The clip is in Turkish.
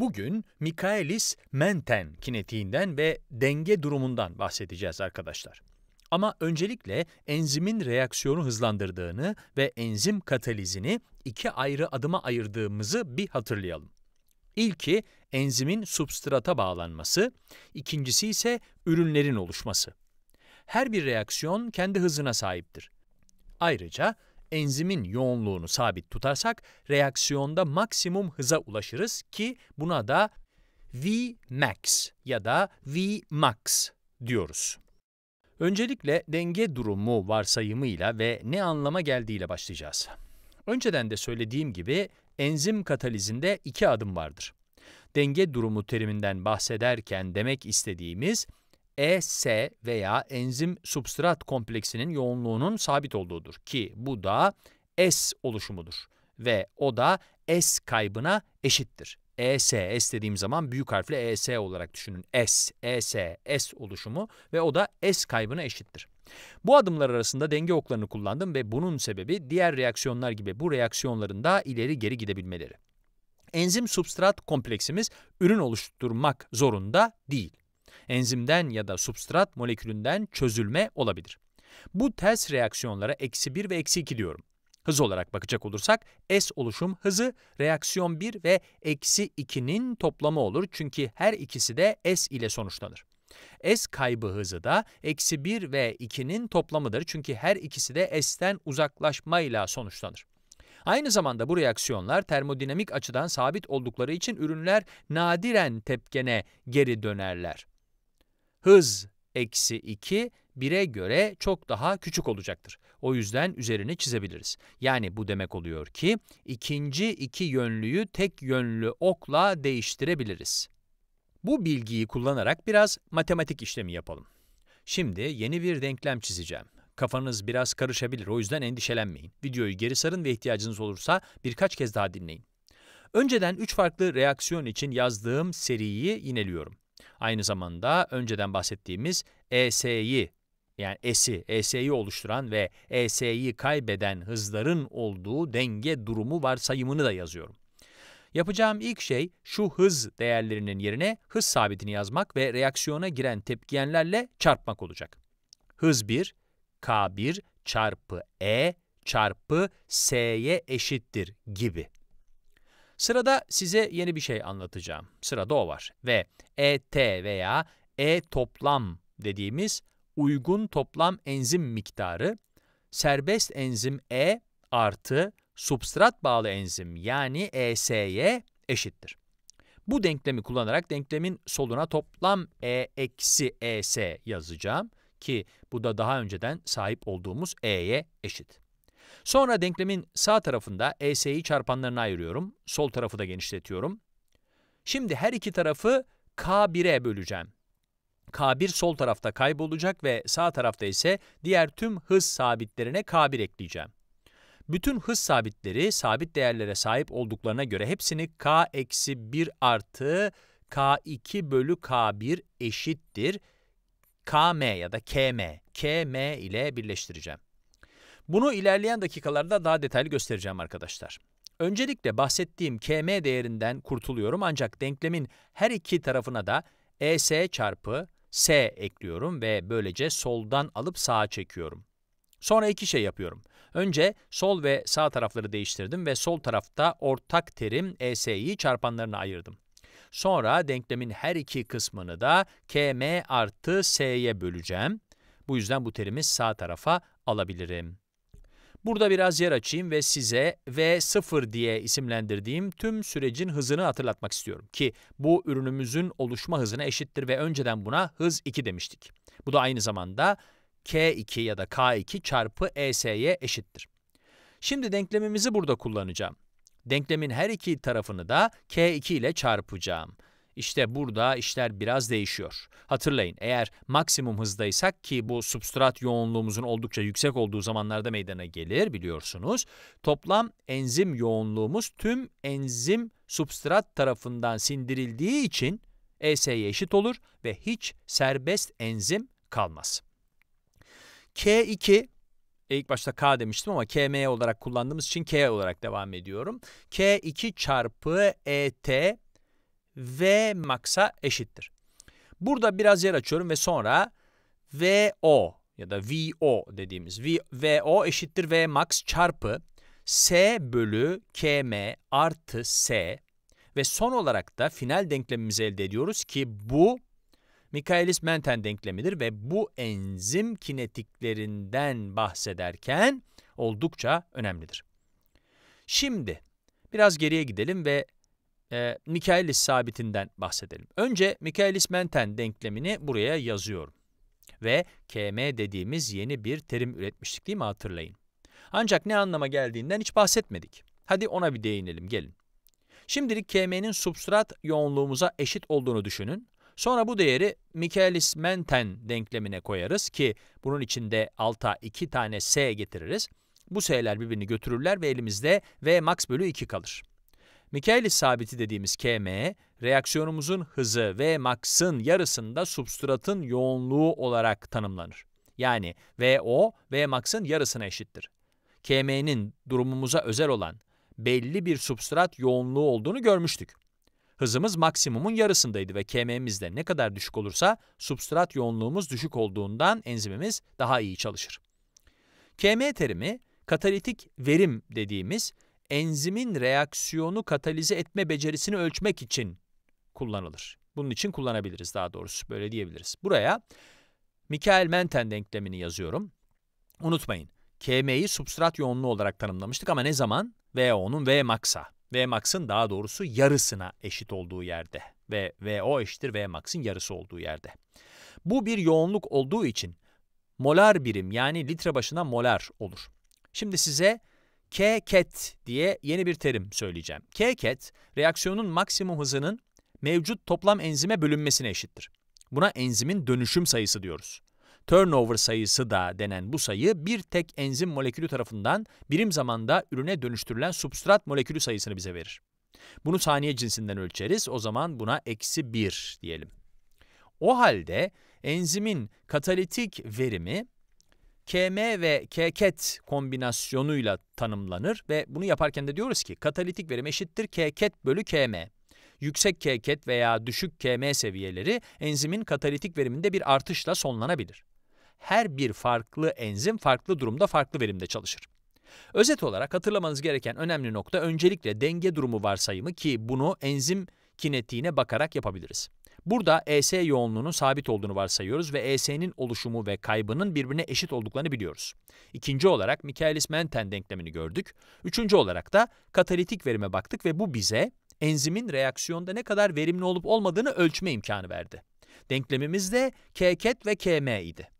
Bugün Michaelis Menten kinetiğinden ve denge durumundan bahsedeceğiz arkadaşlar. Ama öncelikle enzimin reaksiyonu hızlandırdığını ve enzim katalizini iki ayrı adıma ayırdığımızı bir hatırlayalım. İlki enzimin substrata bağlanması, ikincisi ise ürünlerin oluşması. Her bir reaksiyon kendi hızına sahiptir. Ayrıca enzimin yoğunluğunu sabit tutarsak reaksiyonda maksimum hıza ulaşırız ki buna da Vmax ya da Vmax diyoruz. Öncelikle denge durumu varsayımıyla ve ne anlama geldiğiyle başlayacağız. Önceden de söylediğim gibi enzim katalizinde iki adım vardır. Denge durumu teriminden bahsederken demek istediğimiz ES veya enzim substrat kompleksinin yoğunluğunun sabit olduğudur ki bu da S oluşumudur ve o da S kaybına eşittir. ES, S dediğim zaman büyük harfle ES olarak düşünün. S, ES, S oluşumu ve o da S kaybına eşittir. Bu adımlar arasında denge oklarını kullandım ve bunun sebebi diğer reaksiyonlar gibi bu reaksiyonların da ileri geri gidebilmeleri. Enzim substrat kompleksimiz ürün oluşturmak zorunda değil. Enzimden ya da substrat molekülünden çözülme olabilir. Bu ters reaksiyonlara eksi 1 ve eksi 2 diyorum. Hız olarak bakacak olursak S oluşum hızı reaksiyon 1 ve eksi 2'nin toplamı olur çünkü her ikisi de S ile sonuçlanır. S kaybı hızı da eksi 1 ve 2'nin toplamıdır çünkü her ikisi de S'ten uzaklaşmayla sonuçlanır. Aynı zamanda bu reaksiyonlar termodinamik açıdan sabit oldukları için ürünler nadiren tepkene geri dönerler hız eksi 2 1'e göre çok daha küçük olacaktır. O yüzden üzerine çizebiliriz. Yani bu demek oluyor ki ikinci iki yönlüyü tek yönlü okla değiştirebiliriz. Bu bilgiyi kullanarak biraz matematik işlemi yapalım. Şimdi yeni bir denklem çizeceğim. Kafanız biraz karışabilir o yüzden endişelenmeyin. Videoyu geri sarın ve ihtiyacınız olursa birkaç kez daha dinleyin. Önceden üç farklı reaksiyon için yazdığım seriyi yineliyorum. Aynı zamanda önceden bahsettiğimiz ES'yi yani S'i, ES'yi oluşturan ve ES'yi kaybeden hızların olduğu denge durumu varsayımını da yazıyorum. Yapacağım ilk şey şu hız değerlerinin yerine hız sabitini yazmak ve reaksiyona giren tepkiyenlerle çarpmak olacak. Hız 1, K1 çarpı E çarpı S'ye eşittir gibi. Sırada size yeni bir şey anlatacağım. Sırada o var. Ve ET veya E toplam dediğimiz uygun toplam enzim miktarı serbest enzim E artı substrat bağlı enzim yani ES'ye eşittir. Bu denklemi kullanarak denklemin soluna toplam E eksi ES yazacağım ki bu da daha önceden sahip olduğumuz E'ye eşit. Sonra denklemin sağ tarafında ES'yi çarpanlarına ayırıyorum. Sol tarafı da genişletiyorum. Şimdi her iki tarafı K1'e böleceğim. K1 sol tarafta kaybolacak ve sağ tarafta ise diğer tüm hız sabitlerine K1 ekleyeceğim. Bütün hız sabitleri sabit değerlere sahip olduklarına göre hepsini K-1 artı K2 bölü K1 eşittir. KM ya da KM, KM ile birleştireceğim. Bunu ilerleyen dakikalarda daha detaylı göstereceğim arkadaşlar. Öncelikle bahsettiğim km değerinden kurtuluyorum ancak denklemin her iki tarafına da es çarpı s ekliyorum ve böylece soldan alıp sağa çekiyorum. Sonra iki şey yapıyorum. Önce sol ve sağ tarafları değiştirdim ve sol tarafta ortak terim ES'yi çarpanlarına ayırdım. Sonra denklemin her iki kısmını da KM artı S'ye böleceğim. Bu yüzden bu terimi sağ tarafa alabilirim. Burada biraz yer açayım ve size V0 diye isimlendirdiğim tüm sürecin hızını hatırlatmak istiyorum ki bu ürünümüzün oluşma hızına eşittir ve önceden buna hız 2 demiştik. Bu da aynı zamanda K2 ya da K2 çarpı ES'ye eşittir. Şimdi denklemimizi burada kullanacağım. Denklemin her iki tarafını da K2 ile çarpacağım. İşte burada işler biraz değişiyor. Hatırlayın eğer maksimum hızdaysak ki bu substrat yoğunluğumuzun oldukça yüksek olduğu zamanlarda meydana gelir biliyorsunuz. Toplam enzim yoğunluğumuz tüm enzim substrat tarafından sindirildiği için ES'ye eşit olur ve hiç serbest enzim kalmaz. K2 e, ilk başta K demiştim ama KM olarak kullandığımız için K olarak devam ediyorum. K2 çarpı ET V max'a eşittir. Burada biraz yer açıyorum ve sonra VO ya da VO dediğimiz v, VO eşittir V max çarpı S bölü KM artı S ve son olarak da final denklemimizi elde ediyoruz ki bu Michaelis-Menten denklemidir ve bu enzim kinetiklerinden bahsederken oldukça önemlidir. Şimdi biraz geriye gidelim ve e, ee, Michaelis sabitinden bahsedelim. Önce Michaelis-Menten denklemini buraya yazıyorum. Ve KM dediğimiz yeni bir terim üretmiştik değil mi hatırlayın. Ancak ne anlama geldiğinden hiç bahsetmedik. Hadi ona bir değinelim gelin. Şimdilik KM'nin substrat yoğunluğumuza eşit olduğunu düşünün. Sonra bu değeri Michaelis-Menten denklemine koyarız ki bunun içinde alta iki tane S getiririz. Bu S'ler birbirini götürürler ve elimizde V max bölü 2 kalır. Michaelis sabiti dediğimiz Km, reaksiyonumuzun hızı ve max'ın yarısında substratın yoğunluğu olarak tanımlanır. Yani VO, Vmax'ın yarısına eşittir. Km'nin durumumuza özel olan belli bir substrat yoğunluğu olduğunu görmüştük. Hızımız maksimumun yarısındaydı ve Km'miz de ne kadar düşük olursa substrat yoğunluğumuz düşük olduğundan enzimimiz daha iyi çalışır. Km terimi katalitik verim dediğimiz enzimin reaksiyonu katalize etme becerisini ölçmek için kullanılır. Bunun için kullanabiliriz daha doğrusu böyle diyebiliriz. Buraya Mikael Menten denklemini yazıyorum. Unutmayın KM'yi substrat yoğunluğu olarak tanımlamıştık ama ne zaman? VO'nun Vmax'a. Vmax'ın daha doğrusu yarısına eşit olduğu yerde. Ve VO eşittir Vmax'ın yarısı olduğu yerde. Bu bir yoğunluk olduğu için molar birim yani litre başına molar olur. Şimdi size KCAT diye yeni bir terim söyleyeceğim. KCAT reaksiyonun maksimum hızının mevcut toplam enzime bölünmesine eşittir. Buna enzimin dönüşüm sayısı diyoruz. Turnover sayısı da denen bu sayı bir tek enzim molekülü tarafından birim zamanda ürüne dönüştürülen substrat molekülü sayısını bize verir. Bunu saniye cinsinden ölçeriz. O zaman buna eksi 1 diyelim. O halde enzimin katalitik verimi KM ve KKET kombinasyonuyla tanımlanır ve bunu yaparken de diyoruz ki katalitik verim eşittir KKET bölü KM. Yüksek KKET veya düşük KM seviyeleri enzimin katalitik veriminde bir artışla sonlanabilir. Her bir farklı enzim farklı durumda farklı verimde çalışır. Özet olarak hatırlamanız gereken önemli nokta öncelikle denge durumu varsayımı ki bunu enzim kinetiğine bakarak yapabiliriz. Burada ES yoğunluğunun sabit olduğunu varsayıyoruz ve ES'nin oluşumu ve kaybının birbirine eşit olduklarını biliyoruz. İkinci olarak Michaelis-Menten denklemini gördük. Üçüncü olarak da katalitik verime baktık ve bu bize enzimin reaksiyonda ne kadar verimli olup olmadığını ölçme imkanı verdi. Denklemimiz de KKET ve KM idi.